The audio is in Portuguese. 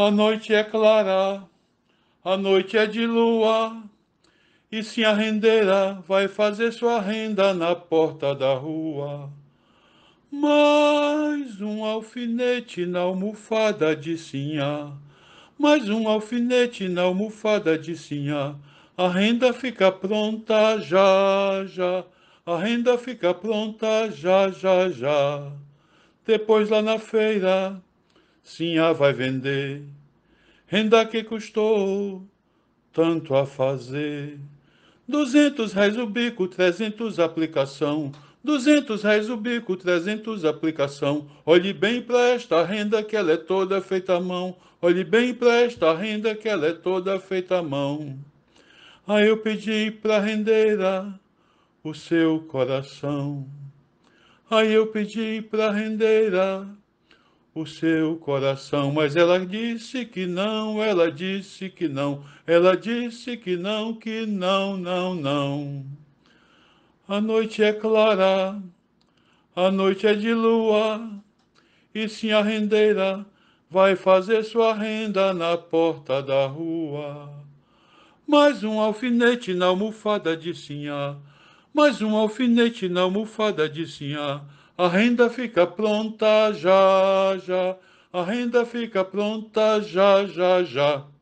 A noite é clara, a noite é de lua, e se rendeira vai fazer sua renda na porta da rua. Mais um alfinete na almofada de sinhá, mais um alfinete na almofada de sinhá, a renda fica pronta já, já, a renda fica pronta já, já, já. Depois lá na feira, sim a vai vender. Renda que custou tanto a fazer. Duzentos reais o bico, trezentos aplicação. Duzentos reais o bico, trezentos aplicação. Olhe bem para esta renda que ela é toda feita à mão. Olhe bem para esta renda que ela é toda feita à mão. Aí eu pedi para rendeira o seu coração. Aí eu pedi para rendeira o seu coração. Mas ela disse que não, ela disse que não, ela disse que não, que não, não, não. A noite é clara, a noite é de lua, e sim a rendeira vai fazer sua renda na porta da rua. Mais um alfinete na almofada de sinhá, mais um alfinete na almofada de sinhá. A renda fica pronta já já. A renda fica pronta já já já.